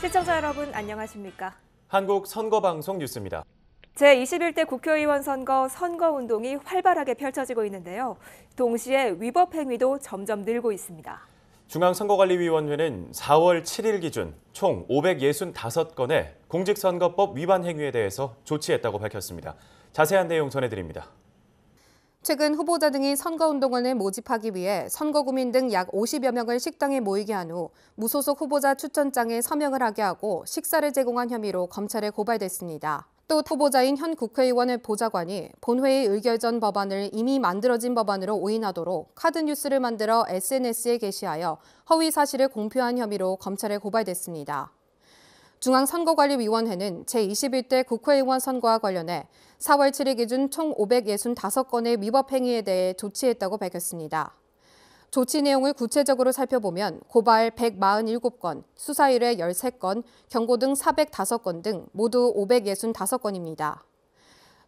시청자 여러분 안녕하십니까? 한국 선거방송 뉴스입니다. 제21대 국회의원 선거 선거운동이 활발하게 펼쳐지고 있는데요. 동시에 위법 행위도 점점 늘고 있습니다. 중앙선거관리위원회는 4월 7일 기준 총 565건의 공직선거법 위반 행위에 대해서 조치했다고 밝혔습니다. 자세한 내용 전해드립니다. 최근 후보자 등이 선거운동원을 모집하기 위해 선거구민 등 약 50여 명을 식당에 모이게 한 후 무소속 후보자 추천장에 서명을 하게 하고 식사를 제공한 혐의로 검찰에 고발됐습니다. 또 후보자인 현 국회의원의 보좌관이 본회의 의결 전 법안을 이미 만들어진 법안으로 오인하도록 카드 뉴스를 만들어 SNS에 게시하여 허위 사실을 공표한 혐의로 검찰에 고발됐습니다. 중앙선거관리위원회는 제21대 국회의원 선거와 관련해 4월 7일 기준 총 565건의 위법 행위에 대해 조치했다고 밝혔습니다. 조치 내용을 구체적으로 살펴보면 고발 147건, 수사일회 13건, 경고 등 405건 등 모두 565건입니다.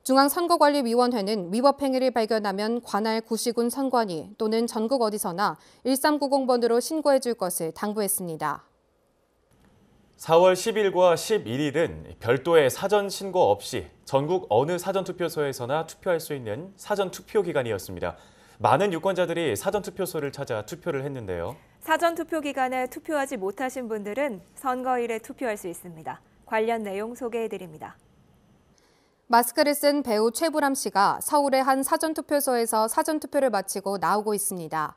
중앙선거관리위원회는 위법 행위를 발견하면 관할 구시군 선관위 또는 전국 어디서나 1390번으로 신고해 줄 것을 당부했습니다. 4월 10일과 11일은 별도의 사전 신고 없이 전국 어느 사전투표소에서나 투표할 수 있는 사전투표 기간이었습니다. 많은 유권자들이 사전투표소를 찾아 투표를 했는데요. 사전투표 기간에 투표하지 못하신 분들은 선거일에 투표할 수 있습니다. 관련 내용 소개해드립니다. 마스크를 쓴 배우 최불암 씨가 서울의 한 사전투표소에서 사전투표를 마치고 나오고 있습니다.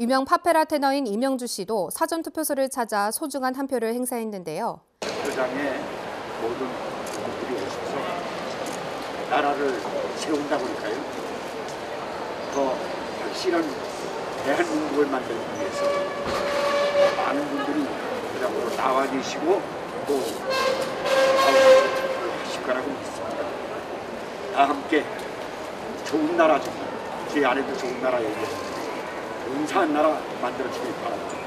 유명 파페라 테너인 이명주 씨도 사전 투표소를 찾아 소중한 한 표를 행사했는데요. 표장에 모든 분들이 오셔서 나라를 세운다고 할까요? 더 확실한 대한민국을 만들기 위해서 많은 분들이 그장으로 나와 계시고 또 하실 거라고 믿습니다. 다 함께 좋은 나라 좀, 제 안에도 좋은 나라 얘기해 주세요. 온사한 나라 만들어주길 바랍니다.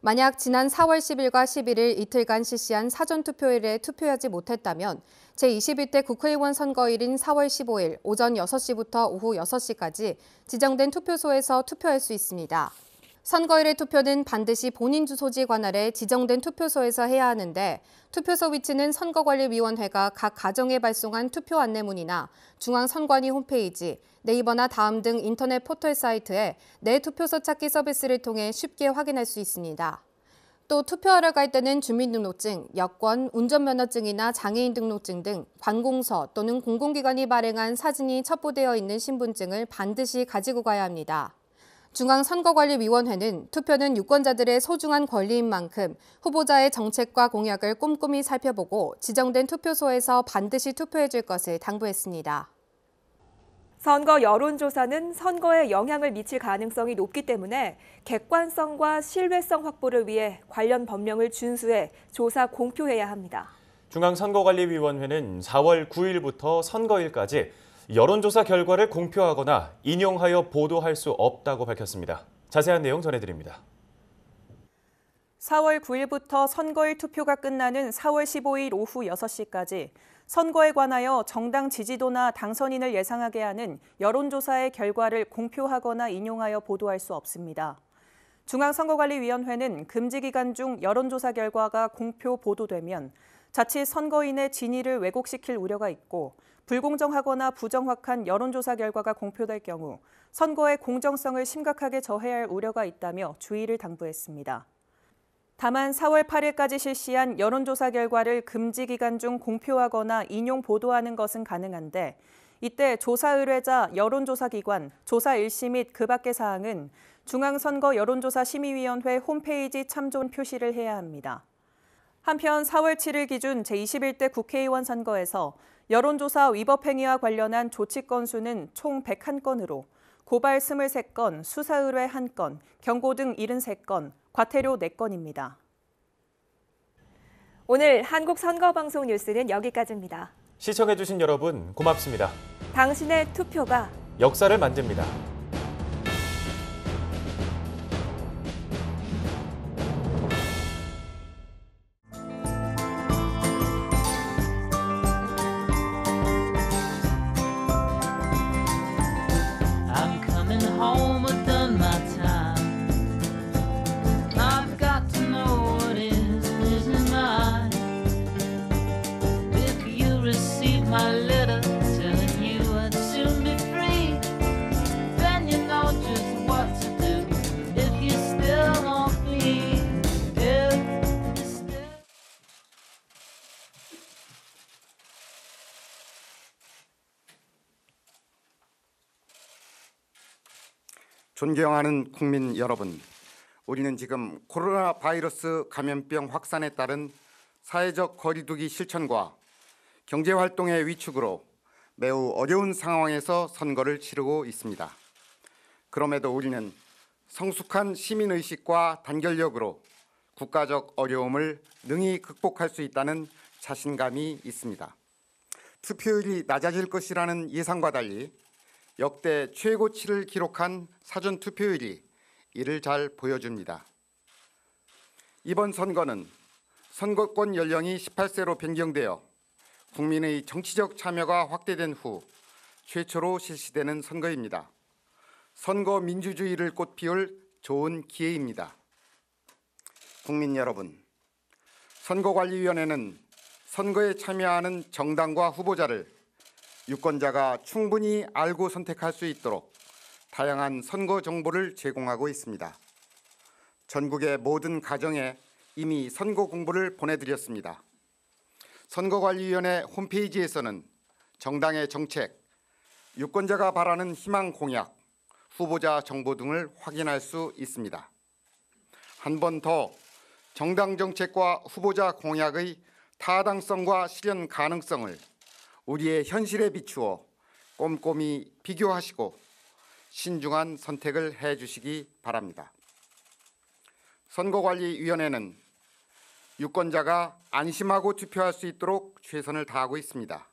만약 지난 4월 10일과 11일 이틀간 실시한 사전투표일에 투표하지 못했다면 제21대 국회의원 선거일인 4월 15일 오전 6시부터 오후 6시까지 지정된 투표소에서 투표할 수 있습니다. 선거일의 투표는 반드시 본인 주소지 관할의 지정된 투표소에서 해야 하는데 투표소 위치는 선거관리위원회가 각 가정에 발송한 투표 안내문이나 중앙선관위 홈페이지, 네이버나 다음 등 인터넷 포털 사이트에 내 투표소 찾기 서비스를 통해 쉽게 확인할 수 있습니다. 또 투표하러 갈 때는 주민등록증, 여권, 운전면허증이나 장애인 등록증 등 관공서 또는 공공기관이 발행한 사진이 첩보되어 있는 신분증을 반드시 가지고 가야 합니다. 중앙선거관리위원회는 투표는 유권자들의 소중한 권리인 만큼 후보자의 정책과 공약을 꼼꼼히 살펴보고 지정된 투표소에서 반드시 투표해 줄 것을 당부했습니다. 선거 여론조사는 선거에 영향을 미칠 가능성이 높기 때문에 객관성과 신뢰성 확보를 위해 관련 법령을 준수해 조사 공표해야 합니다. 중앙선거관리위원회는 4월 9일부터 선거일까지 여론조사 결과를 공표하거나 인용하여 보도할 수 없다고 밝혔습니다. 자세한 내용 전해드립니다. 4월 9일부터 선거일 투표가 끝나는 4월 15일 오후 6시까지 선거에 관하여 정당 지지도나 당선인을 예상하게 하는 여론조사의 결과를 공표하거나 인용하여 보도할 수 없습니다. 중앙선거관리위원회는 금지 기간 중 여론조사 결과가 공표 보도되면 자칫 선거인의 진위를 왜곡시킬 우려가 있고 불공정하거나 부정확한 여론조사 결과가 공표될 경우 선거의 공정성을 심각하게 저해할 우려가 있다며 주의를 당부했습니다. 다만 4월 8일까지 실시한 여론조사 결과를 금지 기간 중 공표하거나 인용 보도하는 것은 가능한데 이때 조사 의뢰자, 여론조사 기관, 조사 일시 및 그 밖의 사항은 중앙선거 여론조사 심의위원회 홈페이지 참조 표시를 해야 합니다. 한편 4월 7일 기준 제21대 국회의원 선거에서 여론조사 위법 행위와 관련한 조치 건수는 총 101건으로 고발 23건, 수사 의뢰 1건, 경고 등 73건, 과태료 4건입니다. 오늘 한국선거방송 뉴스는 여기까지입니다. 시청해주신 여러분 고맙습니다. 당신의 투표가 역사를 만듭니다. 존경하는 국민 여러분, 우리는 지금 코로나 바이러스 감염병 확산에 따른 사회적 거리두기 실천과 경제 활동의 위축으로 매우 어려운 상황에서 선거를 치르고 있습니다. 그럼에도 우리는 성숙한 시민 의식과 단결력으로 국가적 어려움을 능히 극복할 수 있다는 자신감이 있습니다. 투표율이 낮아질 것이라는 예상과 달리 역대 최고치를 기록한 사전 투표율이 이를 잘 보여줍니다. 이번 선거는 선거권 연령이 18세로 변경되어 국민의 정치적 참여가 확대된 후 최초로 실시되는 선거입니다. 선거 민주주의를 꽃피울 좋은 기회입니다. 국민 여러분, 선거관리위원회는 선거에 참여하는 정당과 후보자를 유권자가 충분히 알고 선택할 수 있도록 다양한 선거 정보를 제공하고 있습니다. 전국의 모든 가정에 이미 선거 공부를 보내드렸습니다. 선거관리위원회 홈페이지에서는 정당의 정책, 유권자가 바라는 희망 공약, 후보자 정보 등을 확인할 수 있습니다. 한 번 더 정당 정책과 후보자 공약의 타당성과 실현 가능성을 우리의 현실에 비추어 꼼꼼히 비교하시고 신중한 선택을 해 주시기 바랍니다. 선거관리위원회는 유권자가 안심하고 투표할 수 있도록 최선을 다하고 있습니다.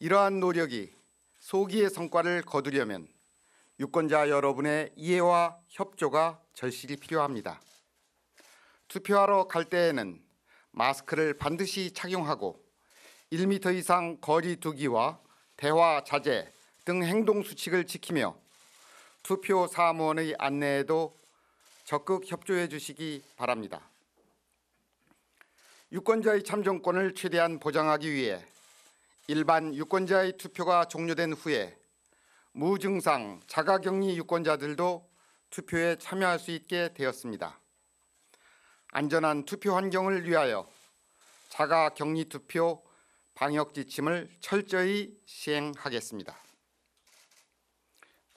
이러한 노력이 소기의 성과를 거두려면 유권자 여러분의 이해와 협조가 절실히 필요합니다. 투표하러 갈 때에는 마스크를 반드시 착용하고 1미터 이상 거리 두기와 대화 자제 등 행동 수칙을 지키며 투표 사무원의 안내에도 적극 협조해 주시기 바랍니다. 유권자의 참정권을 최대한 보장하기 위해 일반 유권자의 투표가 종료된 후에 무증상 자가격리 유권자들도 투표에 참여할 수 있게 되었습니다. 안전한 투표 환경을 위하여 자가격리 투표 방역 지침을 철저히 시행하겠습니다.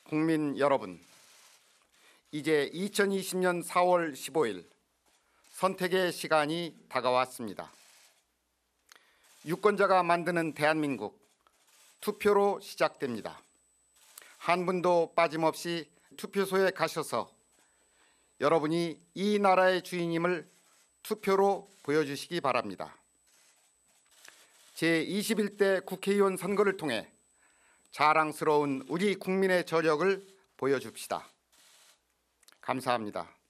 국민 여러분, 이제 2020년 4월 15일 선택의 시간이 다가왔습니다. 유권자가 만드는 대한민국 투표로 시작됩니다. 한 분도 빠짐없이 투표소에 가셔서 여러분이 이 나라의 주인임을 투표로 보여주시기 바랍니다. 제21대 국회의원 선거를 통해 자랑스러운 우리 국민의 저력을 보여줍시다. 감사합니다.